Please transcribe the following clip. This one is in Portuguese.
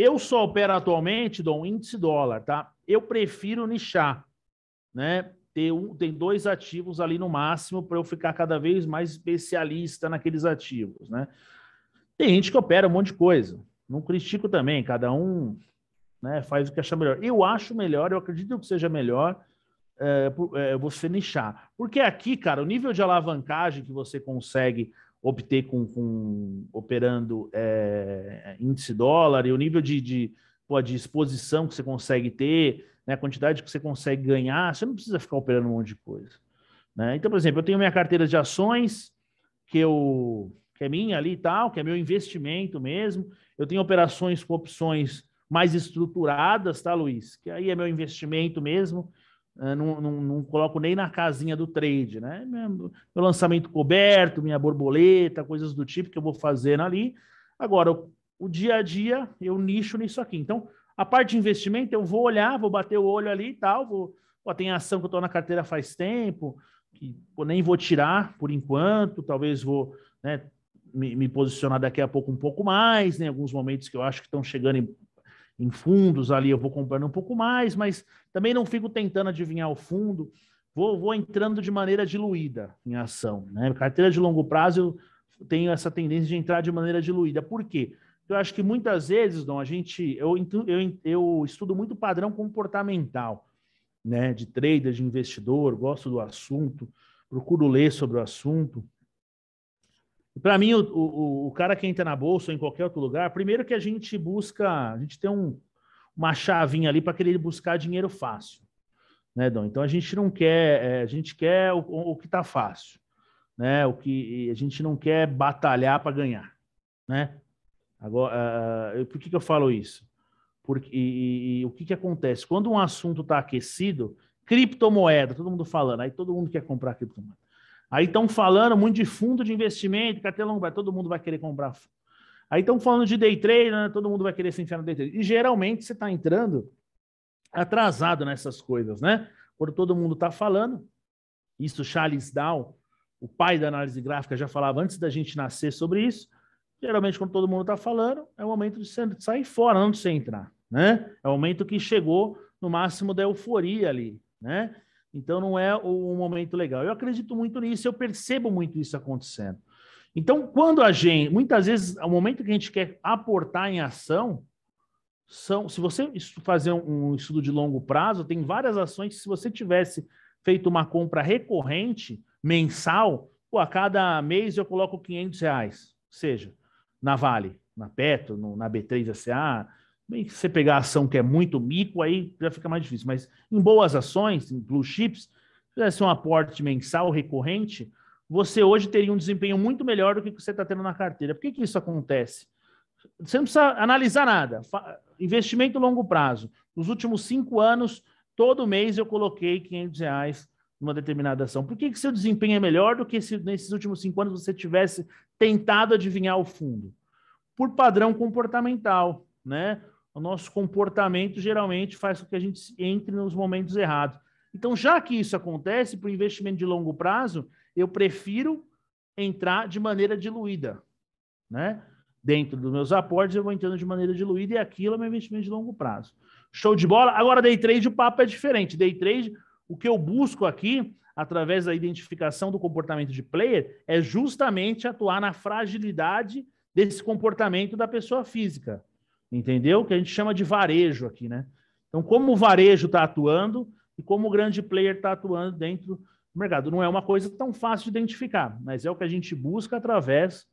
Eu só opero atualmente, Dom, índice dólar, tá? Eu prefiro nichar, né? Ter um, tem dois ativos ali no máximo para eu ficar cada vez mais especialista naqueles ativos, né? Tem gente que opera um monte de coisa. Não critico também, cada um né, faz o que achar melhor. Eu acho melhor, eu acredito que seja melhor é, é, você nichar. Porque aqui, cara, o nível de alavancagem que você consegue optei com, com operando é, índice dólar e o nível de, de, pô, de exposição que você consegue ter, né, a quantidade que você consegue ganhar, você não precisa ficar operando um monte de coisa. Né? Então, por exemplo, eu tenho minha carteira de ações, que, eu, que é minha ali e tal, que é meu investimento mesmo. Eu tenho operações com opções mais estruturadas, tá, Luiz? Que aí é meu investimento mesmo. Ah, não, não, não, coloco nem na casinha do trade, né? Meu lançamento coberto, minha borboleta, coisas do tipo que eu vou fazendo ali. Agora, o, o dia a dia, eu nicho nisso aqui. Então, a parte de investimento, eu vou olhar, vou bater o olho ali e tal. Vou, ó, tem ação que eu estou na carteira faz tempo, que pô, nem vou tirar por enquanto, talvez vou né, me, me, posicionar daqui a pouco um pouco mais, em né, alguns momentos que eu acho que estão chegando em em fundos ali, eu vou comprando um pouco mais, mas também não fico tentando adivinhar o fundo, vou, vou entrando de maneira diluída em ação. Né? Carteira de longo prazo, eu tenho essa tendência de entrar de maneira diluída. Por quê? Eu acho que muitas vezes, Dom, a gente, eu, eu, eu estudo muito padrão comportamental, né, de trader, de investidor, gosto do assunto, procuro ler sobre o assunto, para mim, o, o, o, cara que entra na bolsa ou em qualquer outro lugar, primeiro que a gente busca, a gente tem um, uma chavinha ali para querer buscar dinheiro fácil, né, Dom? Então a gente não quer, é, a gente quer o, o que está fácil, né? O que a gente não quer batalhar para ganhar, né? Agora, uh, por que, que eu falo isso? Porque e, e, o que, que acontece quando um assunto está aquecido? Criptomoeda, todo mundo falando, aí todo mundo quer comprar criptomoeda. Aí estão falando muito de fundo de investimento, que até longo todo mundo vai querer comprar. Aí estão falando de day trade, né? todo mundo vai querer se enfiar no day trade. E geralmente você está entrando atrasado nessas coisas, né? Quando todo mundo está falando, isso Charles Dow, o pai da análise gráfica, já falava antes da gente nascer sobre isso. Geralmente, quando todo mundo está falando, é o momento de sair fora, não de você entrar, né? É o momento que chegou no máximo da euforia ali, né? Então não é um momento legal. Eu acredito muito nisso, eu percebo muito isso acontecendo. Então, quando a gente, muitas vezes, o momento que a gente quer aportar em ação, são, se você fazer um, estudo de longo prazo, tem várias ações que se você tivesse feito uma compra recorrente, mensal, pô, a cada mês eu coloco 500 reais, seja na Vale, na Petro, no, na B3 SA, Bem, se você pegar a ação que é muito mico, aí já fica mais difícil. Mas em boas ações, em blue chips, se fizesse um aporte mensal recorrente, você hoje teria um desempenho muito melhor do que você está tendo na carteira. Por que, que isso acontece? Você não precisa analisar nada. Investimento longo prazo. Nos últimos cinco anos, todo mês eu coloquei 500 reais numa determinada ação. Por que, que seu desempenho é melhor do que se nesses últimos cinco anos você tivesse tentado adivinhar o fundo? Por padrão comportamental, né? o nosso comportamento geralmente faz com que a gente entre nos momentos errados. Então, já que isso acontece para o investimento de longo prazo, eu prefiro entrar de maneira diluída, né? Dentro dos meus aportes, eu vou entrando de maneira diluída e aquilo é meu investimento de longo prazo. Show de bola. Agora, day trade, o papo é diferente. Day trade, o que eu busco aqui, através da identificação do comportamento de player, é justamente atuar na fragilidade desse comportamento da pessoa física entendeu? Que a gente chama de varejo aqui, né? Então, como o varejo está atuando e como o grande player está atuando dentro do mercado. Não é uma coisa tão fácil de identificar, mas é o que a gente busca através